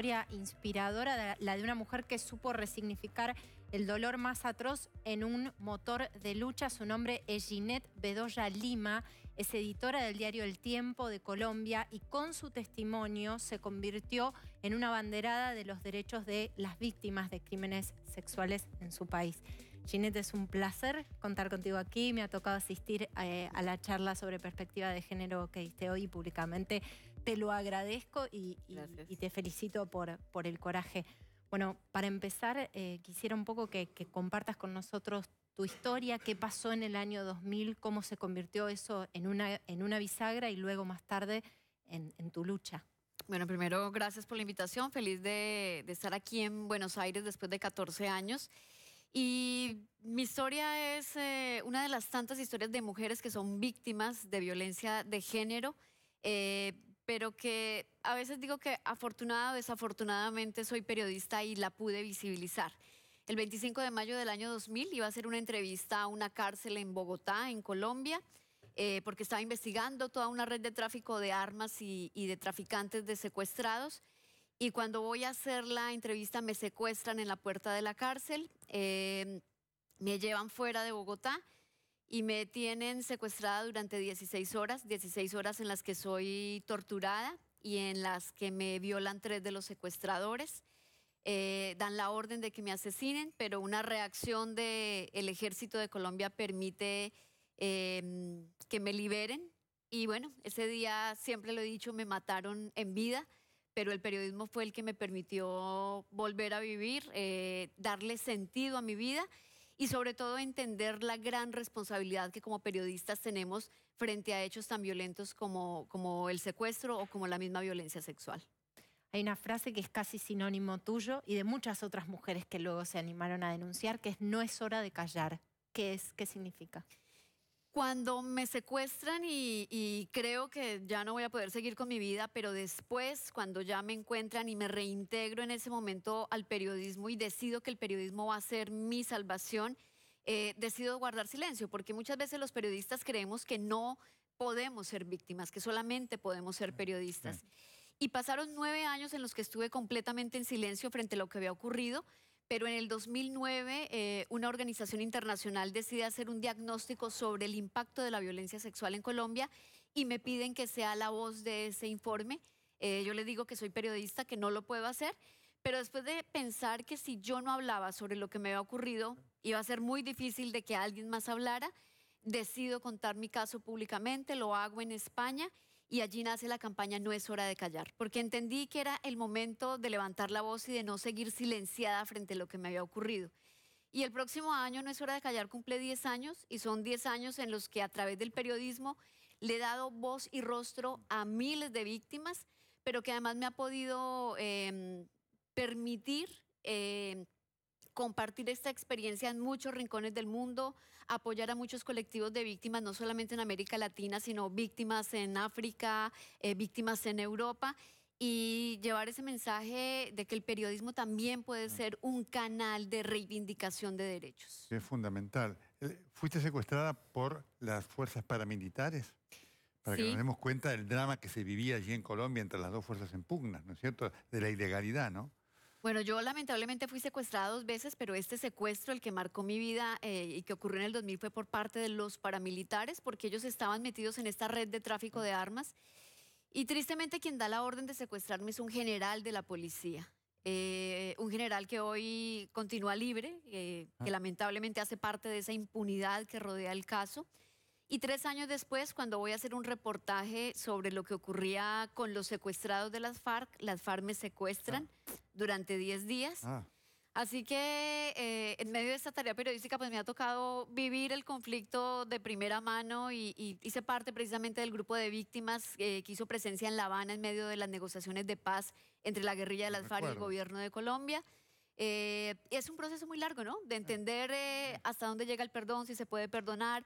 historia inspiradora, la de una mujer que supo resignificar el dolor más atroz en un motor de lucha. Su nombre es Ginette Bedoya Lima, es editora del diario El Tiempo de Colombia y con su testimonio se convirtió en una banderada de los derechos de las víctimas de crímenes sexuales en su país. Ginette, es un placer contar contigo aquí. Me ha tocado asistir eh, a la charla sobre perspectiva de género que diste hoy públicamente te lo agradezco y, te felicito por, por, el coraje. Bueno, para empezar, eh, quisiera un poco que, compartas con nosotros tu historia, qué pasó en el año 2000, cómo se convirtió eso en una, en una bisagra y luego más tarde en, tu lucha. Bueno, primero, gracias por la invitación. Feliz de, estar aquí en Buenos Aires después de 14 años. Y mi historia es eh, una de las tantas historias de mujeres que son víctimas de violencia de género. Eh, pero que a veces digo que afortunada o desafortunadamente soy periodista y la pude visibilizar. El 25 de mayo del año 2000 iba a hacer una entrevista a una cárcel en Bogotá, en Colombia, eh, porque estaba investigando toda una red de tráfico de armas y, de traficantes de secuestrados. Y cuando voy a hacer la entrevista me secuestran en la puerta de la cárcel, eh, me llevan fuera de Bogotá y me tienen secuestrada durante 16 horas, 16 horas en las que soy torturada y en las que me violan tres de los secuestradores. Eh, dan la orden de que me asesinen, pero una reacción del ejército de Colombia permite em, que me liberen. Y bueno, ese día, siempre lo he dicho, me mataron en vida, pero el periodismo fue el que me permitió volver a vivir, eh, darle sentido a mi vida y sobre todo entender la gran responsabilidad que como periodistas tenemos frente a hechos tan violentos como, el secuestro o como la misma violencia sexual. Hay una frase que es casi sinónimo tuyo y de muchas otras mujeres que luego se animaron a denunciar, que es no es hora de callar. ¿Qué es? ¿Qué significa? cuando me secuestran y, creo que ya no voy a poder seguir con mi vida, pero después, cuando ya me encuentran y me reintegro en ese momento al periodismo y decido que el periodismo va a ser mi salvación, eh, decido guardar silencio, porque muchas veces los periodistas creemos que no podemos ser víctimas, que solamente podemos ser periodistas. Y pasaron nueve años en los que estuve completamente en silencio frente a lo que había ocurrido pero en el 2009 eh, una organización internacional decide hacer un diagnóstico sobre el impacto de la violencia sexual en Colombia y me piden que sea la voz de ese informe. Eh, yo le digo que soy periodista, que no lo puedo hacer, pero después de pensar que si yo no hablaba sobre lo que me había ocurrido, iba a ser muy difícil de que alguien más hablara, decido contar mi caso públicamente, lo hago en España y allí nace la campaña No es hora de callar, porque entendí que era el momento de levantar la voz y de no seguir silenciada frente a lo que me había ocurrido. Y el próximo año No es hora de callar cumple 10 años y son 10 años en los que a través del periodismo le he dado voz y rostro a miles de víctimas, pero que además me ha podido em, permitir... Em, compartir esta experiencia en muchos rincones del mundo, apoyar a muchos colectivos de víctimas, no solamente en América Latina, sino víctimas en África, eh, víctimas en Europa y llevar ese mensaje de que el periodismo también puede mm. ser un canal de reivindicación de derechos. Es fundamental. Eh, Fuiste secuestrada por las fuerzas paramilitares, para que nos demos cuenta del drama que se vivía allí en Colombia entre las dos fuerzas en pugna ¿no es cierto? De la ilegalidad, ¿no? Bueno, yo lamentablemente fui secuestrada dos veces, pero este secuestro, el que marcó mi vida eh, y que ocurrió en el 2000, fue por parte de los paramilitares, porque ellos estaban metidos en esta red de tráfico de armas. Y tristemente quien da la orden de secuestrarme es un general de la policía, eh, un general que hoy continúa libre, eh, ah. que lamentablemente hace parte de esa impunidad que rodea el caso. Y tres años después, cuando voy a hacer un reportaje sobre lo que ocurría con los secuestrados de las FARC, las FARC me secuestran, ah durante 10 días. Ah. Así que eh, en medio de esta tarea periodística pues me ha tocado vivir el conflicto de primera mano y, hice parte precisamente del grupo de víctimas eh, que hizo presencia en La Habana en medio de las negociaciones de paz entre la guerrilla de las FARC y el gobierno de Colombia. Eh, es un proceso muy largo, ¿no? De entender hasta dónde llega el perdón, si se puede perdonar,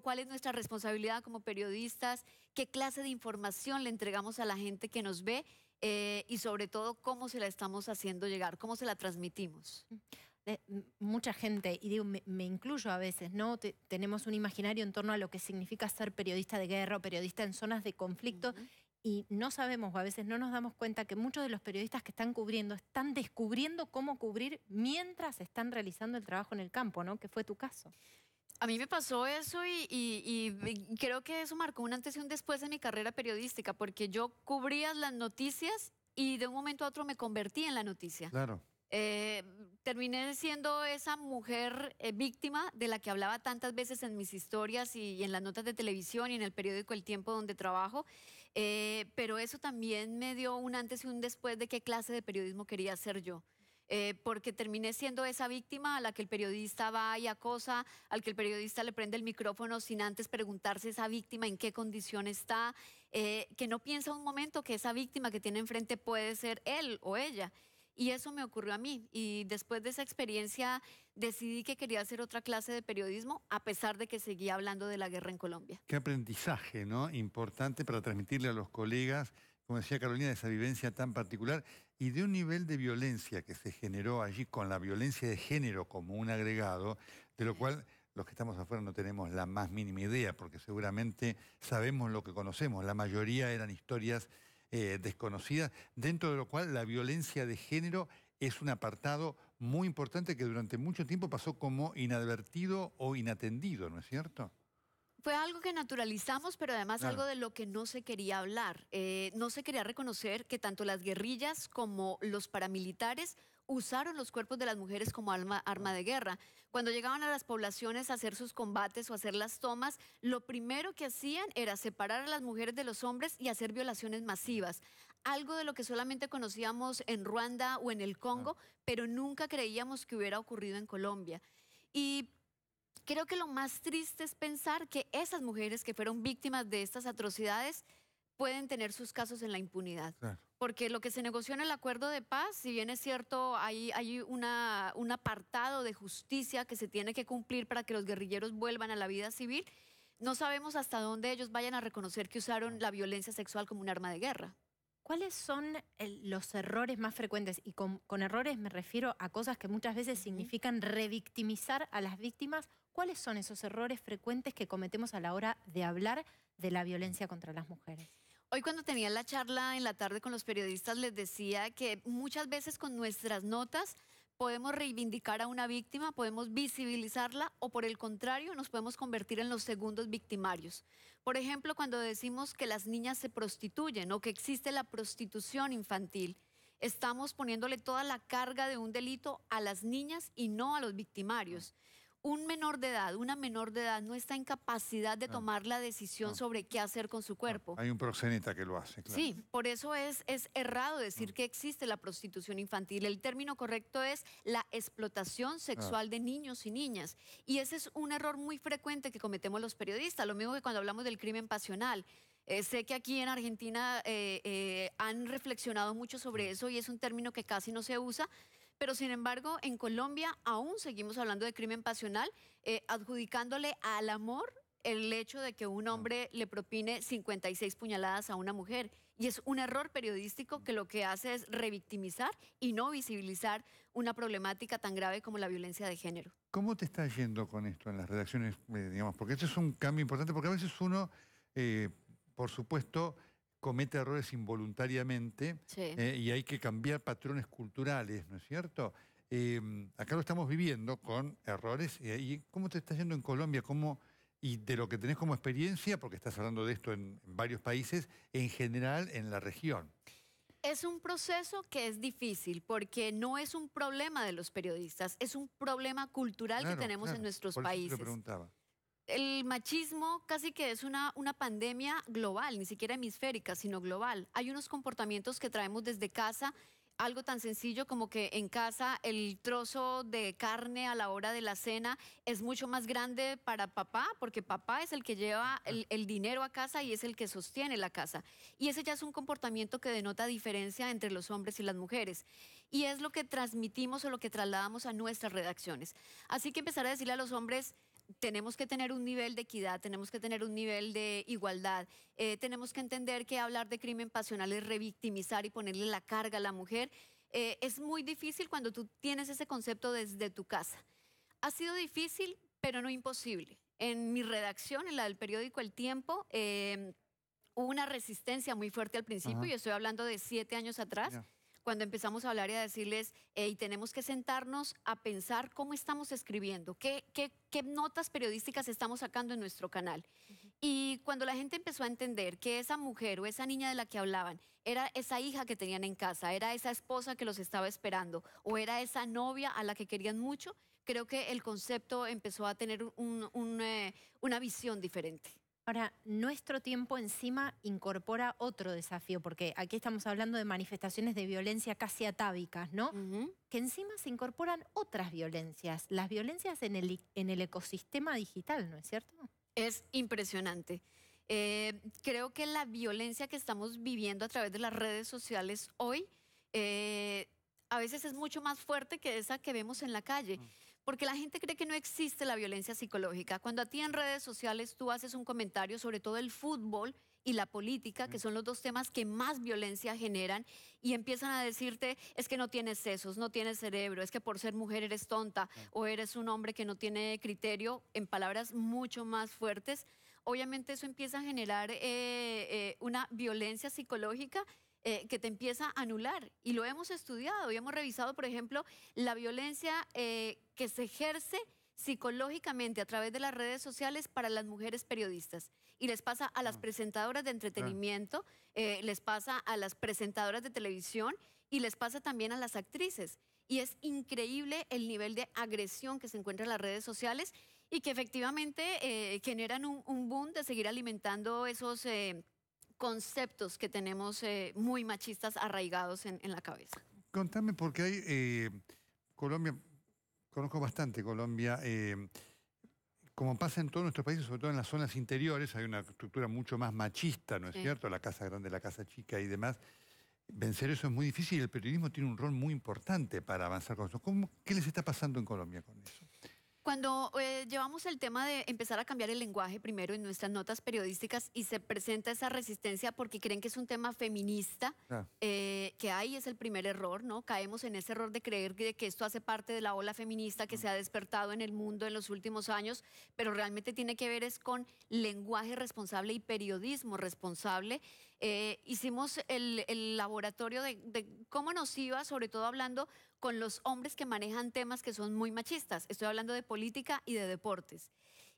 cuál es nuestra responsabilidad como periodistas, qué clase de información le entregamos a la gente que nos ve eh, y sobre todo cómo se la estamos haciendo llegar, cómo se la transmitimos. Mm. Eh, mucha gente, y digo, me, incluyo a veces, ¿no? tenemos un imaginario en torno a lo que significa ser periodista de guerra o periodista en zonas de conflicto. Y no sabemos, o a veces no nos damos cuenta, que muchos de los periodistas que están cubriendo están descubriendo cómo cubrir mientras están realizando el trabajo en el campo, ¿no? Que fue tu caso. A mí me pasó eso y, creo que eso marcó un antes y un después en mi carrera periodística, porque yo cubría las noticias y de un momento a otro me convertí en la noticia. Claro. Eh, terminé siendo esa mujer eh, víctima de la que hablaba tantas veces en mis historias y, en las notas de televisión y en el periódico El Tiempo donde trabajo, eh, pero eso también me dio un antes y un después de qué clase de periodismo quería ser yo. Eh, porque terminé siendo esa víctima a la que el periodista va y acosa, al que el periodista le prende el micrófono sin antes preguntarse esa víctima en qué condición está, eh, que no piensa un momento que esa víctima que tiene enfrente puede ser él o ella. Y eso me ocurrió a mí. Y después de esa experiencia decidí que quería hacer otra clase de periodismo, a pesar de que seguía hablando de la guerra en Colombia. Qué aprendizaje, ¿no? Importante para transmitirle a los colegas como decía Carolina, de esa vivencia tan particular y de un nivel de violencia que se generó allí con la violencia de género como un agregado, de lo cual los que estamos afuera no tenemos la más mínima idea, porque seguramente sabemos lo que conocemos. La mayoría eran historias eh, desconocidas, dentro de lo cual la violencia de género es un apartado muy importante que durante mucho tiempo pasó como inadvertido o inatendido, ¿no es cierto? fue algo que naturalizamos, pero además algo de lo que no se quería hablar. Eh, no se quería reconocer que tanto las guerrillas como los paramilitares usaron los cuerpos de las mujeres como arma de guerra. Cuando llegaban a las poblaciones a hacer sus combates o hacer las tomas, lo primero que hacían era separar a las mujeres de los hombres y hacer violaciones masivas. Algo de lo que solamente conocíamos en Ruanda o en el Congo, pero nunca creíamos que hubiera ocurrido en Colombia. Y creo que lo más triste es pensar que esas mujeres que fueron víctimas de estas atrocidades pueden tener sus casos en la impunidad. Porque lo que se negoció en el acuerdo de paz, si bien es cierto, hay, hay un apartado de justicia que se tiene que cumplir para que los guerrilleros vuelvan a la vida civil, no sabemos hasta dónde ellos vayan a reconocer que usaron la violencia sexual como un arma de guerra. ¿Cuáles son los errores más frecuentes? Y con, errores me refiero a cosas que muchas veces significan revictimizar a las víctimas ¿Cuáles son esos errores frecuentes que cometemos a la hora de hablar de la violencia contra las mujeres? Hoy cuando tenía la charla en la tarde con los periodistas les decía que muchas veces con nuestras notas podemos reivindicar a una víctima, podemos visibilizarla o por el contrario nos podemos convertir en los segundos victimarios. Por ejemplo, cuando decimos que las niñas se prostituyen o que existe la prostitución infantil, estamos poniéndole toda la carga de un delito a las niñas y no a los victimarios un menor de edad, una menor de edad no está en capacidad de ah. tomar la decisión ah. sobre qué hacer con su ah, cuerpo. Hay un proxeneta que lo hace, Sí, por eso es, es errado decir que existe la prostitución infantil. El término correcto es la explotación sexual de niños y niñas. Y ese es un error muy frecuente que cometemos los periodistas, lo mismo que cuando hablamos del crimen pasional. Eh, sé que aquí en Argentina eh, eh, han reflexionado mucho sobre eso y es un término que casi no se usa, pero sin embargo en Colombia aún seguimos hablando de crimen pasional, eh, adjudicándole al amor el hecho de que un hombre le propine 56 puñaladas a una mujer. Y es un error periodístico que lo que hace es revictimizar y no visibilizar una problemática tan grave como la violencia de género. ¿Cómo te está yendo con esto en las redacciones, eh, digamos? Porque esto es un cambio importante, porque a veces uno, eh, por supuesto, comete errores involuntariamente eh, y hay que cambiar patrones culturales, ¿no es cierto? Em, acá lo estamos viviendo con errores. ¿Y cómo te está yendo en Colombia? ¿Cómo, y de lo que tenés como experiencia, porque estás hablando de esto en, varios países, en general en la región. Es un proceso que es difícil porque no es un problema de los periodistas, es un problema cultural que tenemos en nuestros países. preguntaba el machismo casi que es una, una pandemia global, ni siquiera hemisférica, sino global. Hay unos comportamientos que traemos desde casa algo tan sencillo como que en casa el trozo de carne a la hora de la cena es mucho más grande para papá, porque papá es el que lleva el, el, dinero a casa y es el que sostiene la casa. Y ese ya es un comportamiento que denota diferencia entre los hombres y las mujeres. Y es lo que transmitimos o lo que trasladamos a nuestras redacciones. Así que empezar a decirle a los hombres tenemos que tener un nivel de equidad, tenemos que tener un nivel de igualdad, eh, tenemos que entender que hablar de crimen pasional es revictimizar y ponerle la carga a la mujer. Eh, es muy difícil cuando tú tienes ese concepto desde tu casa. Ha sido difícil, pero no imposible. En mi redacción, en la del periódico El Tiempo, eh, hubo una resistencia muy fuerte al principio, y estoy hablando de siete años atrás cuando empezamos a hablar y a decirles, y tenemos que sentarnos a pensar cómo estamos escribiendo, qué, qué, notas periodísticas estamos sacando en nuestro canal. Y cuando la gente empezó a entender que esa mujer o esa niña de la que hablaban era esa hija que tenían en casa, era esa esposa que los estaba esperando o era esa novia a la que querían mucho, creo que el concepto empezó a tener eh, una visión diferente. Ahora, nuestro tiempo encima incorpora otro desafío, porque aquí estamos hablando de manifestaciones de violencia casi atávicas, ¿no? Que encima se incorporan otras violencias, las violencias en el, en el ecosistema digital, ¿no es cierto? Es impresionante. Eh, creo que la violencia que estamos viviendo a través de las redes sociales hoy eh, a veces es mucho más fuerte que esa que vemos en la calle. Mm porque la gente cree que no existe la violencia psicológica. Cuando a ti en redes sociales tú haces un comentario sobre todo el fútbol y la política, que son los dos temas que más violencia generan, y empiezan a decirte, es que no tienes sesos, no tienes cerebro, es que por ser mujer eres tonta o eres un hombre que no tiene criterio, en palabras mucho más fuertes, obviamente eso empieza a generar eh, eh, una violencia psicológica eh, que te empieza a anular. Y lo hemos estudiado y hemos revisado, por ejemplo, la violencia eh, que se ejerce psicológicamente a través de las redes sociales para las mujeres periodistas. Y les pasa a las ah. presentadoras de ah. entretenimiento, eh, les pasa a las presentadoras de televisión y les pasa también a las actrices. Y es increíble el nivel de agresión que se encuentra en las redes sociales y que efectivamente generan un, boom de seguir alimentando esos conceptos que tenemos eh, muy machistas arraigados en, la cabeza. Contame, porque hay eh, Colombia, conozco bastante Colombia, eh, como pasa en todos nuestros países, sobre todo en las zonas interiores, hay una estructura mucho más machista, ¿no es cierto? La casa grande, la casa chica y demás. Vencer eso es muy difícil y el periodismo tiene un rol muy importante para avanzar con eso. ¿Cómo, ¿Qué les está pasando en Colombia con eso? Cuando eh, llevamos el tema de empezar a cambiar el lenguaje primero en nuestras notas periodísticas y se presenta esa resistencia porque creen que es un tema feminista, ah. eh, que ahí es el primer error, ¿no? Caemos en ese error de creer que, esto hace parte de la ola feminista que ah. se ha despertado en el mundo en los últimos años, pero realmente tiene que ver es con lenguaje responsable y periodismo responsable eh, hicimos el, laboratorio de, cómo nos iba, sobre todo hablando con los hombres que manejan temas que son muy machistas. Estoy hablando de política y de deportes.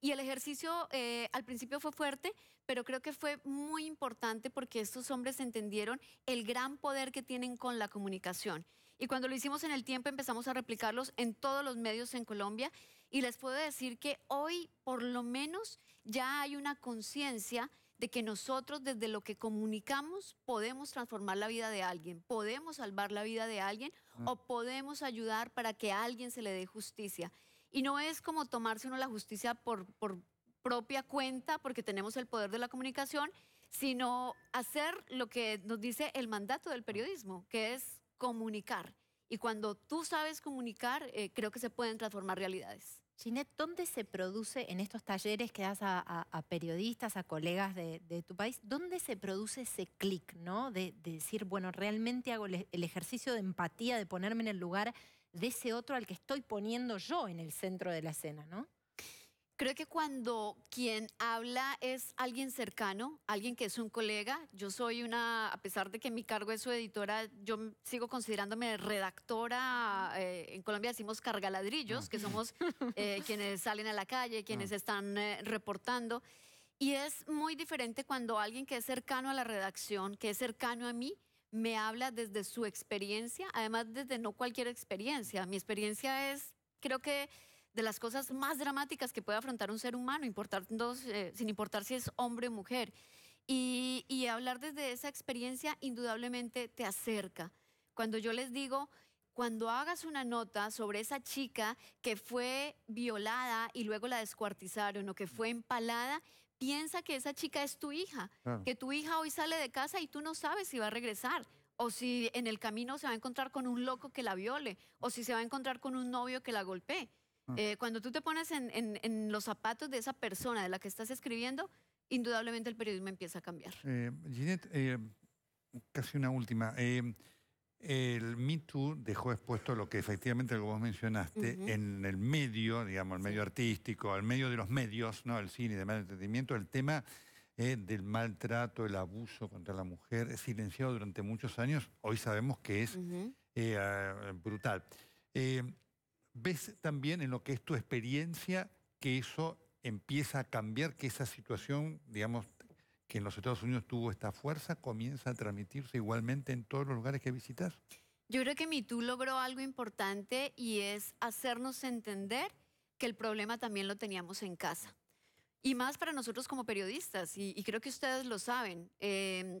Y el ejercicio eh, al principio fue fuerte, pero creo que fue muy importante porque estos hombres entendieron el gran poder que tienen con la comunicación. Y cuando lo hicimos en el tiempo empezamos a replicarlos en todos los medios en Colombia y les puedo decir que hoy por lo menos ya hay una conciencia de que nosotros desde lo que comunicamos podemos transformar la vida de alguien, podemos salvar la vida de alguien mm. o podemos ayudar para que a alguien se le dé justicia. Y no es como tomarse uno la justicia por, propia cuenta, porque tenemos el poder de la comunicación, sino hacer lo que nos dice el mandato del periodismo, que es comunicar. Y cuando tú sabes comunicar, eh, creo que se pueden transformar realidades. Ginette, ¿dónde se produce en estos talleres que das a, periodistas, a colegas de, tu país, dónde se produce ese clic, ¿no? De, decir, bueno, realmente hago el, e-, el ejercicio de empatía, de ponerme en el lugar de ese otro al que estoy poniendo yo en el centro de la escena, ¿no? Creo que cuando quien habla es alguien cercano, alguien que es un colega. Yo soy una, a pesar de que mi cargo es su editora, yo sigo considerándome redactora. Eh, en Colombia decimos cargaladrillos, ladrillos, ah. que somos eh, quienes salen a la calle, quienes ah. están eh, reportando. Y es muy diferente cuando alguien que es cercano a la redacción, que es cercano a mí, me habla desde su experiencia, además desde no cualquier experiencia. Mi experiencia es, creo que de las cosas más dramáticas que puede afrontar un ser humano, eh, sin importar si es hombre o mujer. Y, hablar desde esa experiencia indudablemente te acerca. Cuando yo les digo, cuando hagas una nota sobre esa chica que fue violada y luego la descuartizaron o que fue empalada, piensa que esa chica es tu hija, que tu hija hoy sale de casa y tú no sabes si va a regresar o si en el camino se va a encontrar con un loco que la viole o si se va a encontrar con un novio que la golpee. Ah. Eh, cuando tú te pones en, los zapatos de esa persona de la que estás escribiendo, indudablemente el periodismo empieza a cambiar. Eh, Ginette, eh, casi una última. el Me Too dejó expuesto lo que efectivamente lo vos mencionaste en el medio, digamos, el medio artístico, al medio de los medios, ¿no? El cine, y demás entendimiento, el tema del maltrato, el abuso contra la mujer, silenciado durante muchos años, hoy sabemos que es brutal ves también en lo que es tu experiencia que eso empieza a cambiar, que esa situación, digamos, que en los Estados Unidos tuvo esta fuerza, comienza a transmitirse igualmente en todos los lugares que visitas? Yo creo que MeToo logró algo importante y es hacernos entender que el problema también lo teníamos en casa. Y más para nosotros como periodistas, y, creo que ustedes lo saben. Eh,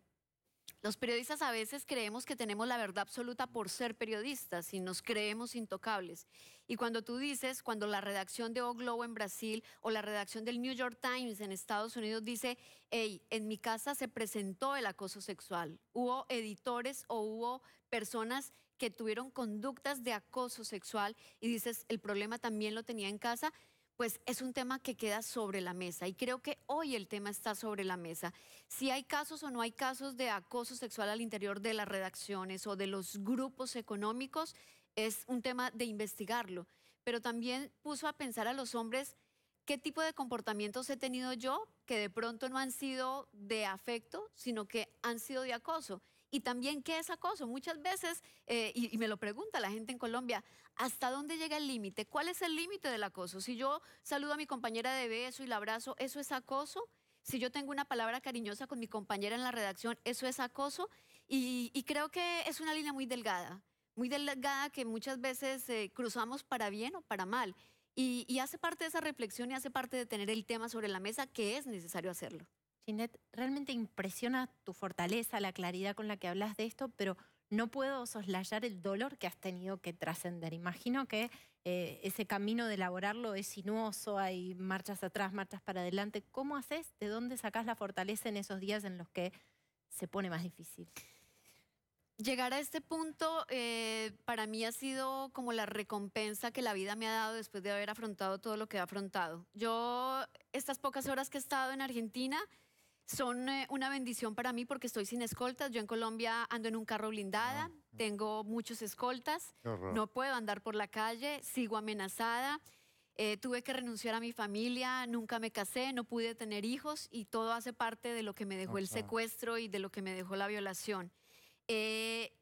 los periodistas a veces creemos que tenemos la verdad absoluta por ser periodistas y nos creemos intocables. Y cuando tú dices, cuando la redacción de O Globo en Brasil o la redacción del New York Times en Estados Unidos dice, hey, en mi casa se presentó el acoso sexual, hubo editores o hubo personas que tuvieron conductas de acoso sexual y dices, el problema también lo tenía en casa, pues es un tema que queda sobre la mesa y creo que hoy el tema está sobre la mesa. Si hay casos o no hay casos de acoso sexual al interior de las redacciones o de los grupos económicos, es un tema de investigarlo. Pero también puso a pensar a los hombres qué tipo de comportamientos he tenido yo que de pronto no han sido de afecto, sino que han sido de acoso. Y también, ¿qué es acoso? Muchas veces, eh, y, me lo pregunta la gente en Colombia, ¿hasta dónde llega el límite? ¿Cuál es el límite del acoso? Si yo saludo a mi compañera de beso y la abrazo, ¿eso es acoso? Si yo tengo una palabra cariñosa con mi compañera en la redacción, ¿eso es acoso? y, creo que es una línea muy delgada, muy delgada que muchas veces eh, cruzamos para bien o para mal. y, hace parte de esa reflexión y hace parte de tener el tema sobre la mesa que es necesario hacerlo. Inet, realmente impresiona tu fortaleza, la claridad con la que hablas de esto, pero no puedo soslayar el dolor que has tenido que trascender. Imagino que eh, ese camino de elaborarlo es sinuoso, hay marchas atrás, marchas para adelante. ¿Cómo haces? ¿De dónde sacas la fortaleza en esos días en los que se pone más difícil? Llegar a este punto eh, para mí ha sido como la recompensa que la vida me ha dado después de haber afrontado todo lo que he afrontado. Yo estas pocas horas que he estado en Argentina, son eh, una bendición para mí porque estoy sin escoltas. Yo en Colombia ando en un carro blindada, ah, ah. tengo muchos escoltas, no puedo andar por la calle, sigo amenazada. Eh, tuve que renunciar a mi familia, nunca me casé, no pude tener hijos y todo hace parte de lo que me dejó el secuestro y de lo que me dejó la violación. Eh,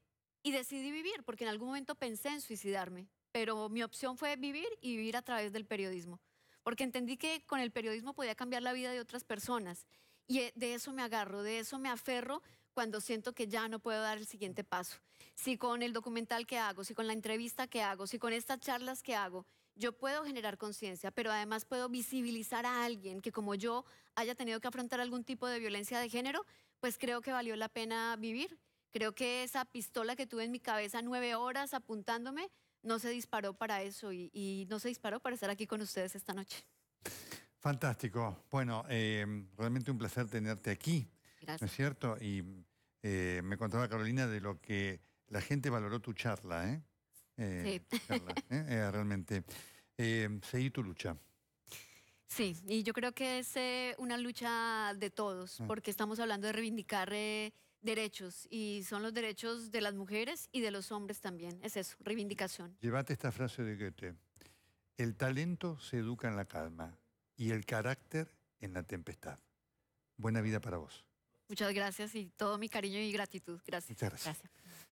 y decidí vivir, porque en algún momento pensé en suicidarme, pero mi opción fue vivir y vivir a través del periodismo, porque entendí que con el periodismo podía cambiar la vida de otras personas. Y eh, de eso me agarro, de eso me aferro cuando siento que ya no puedo dar el siguiente paso. Si con el documental que hago, si con la entrevista que hago, si con estas charlas que hago, yo puedo generar conciencia, pero además puedo visibilizar a alguien que como yo haya tenido que afrontar algún tipo de violencia de género, pues creo que valió la pena vivir. Creo que esa pistola que tuve en mi cabeza nueve horas apuntándome, no se disparó para eso y, y no se disparó para estar aquí con ustedes esta noche. Fantástico. Bueno, em, realmente un placer tenerte aquí. Gracias. ¿No es cierto? Y eh, me contaba Carolina de lo que la gente valoró tu charla, ¿eh? eh sí. ¿eh? realmente. Em, seguí tu lucha. Sí, y yo creo que es una lucha de todos, ah. porque estamos hablando de reivindicar derechos y son los derechos de las mujeres y de los hombres también. Es eso, reivindicación. Llévate esta frase de Goethe. El talento se educa en la calma, y el carácter en la tempestad. Buena vida para vos. Muchas gracias y todo mi cariño y gratitud. Gracias. gracias.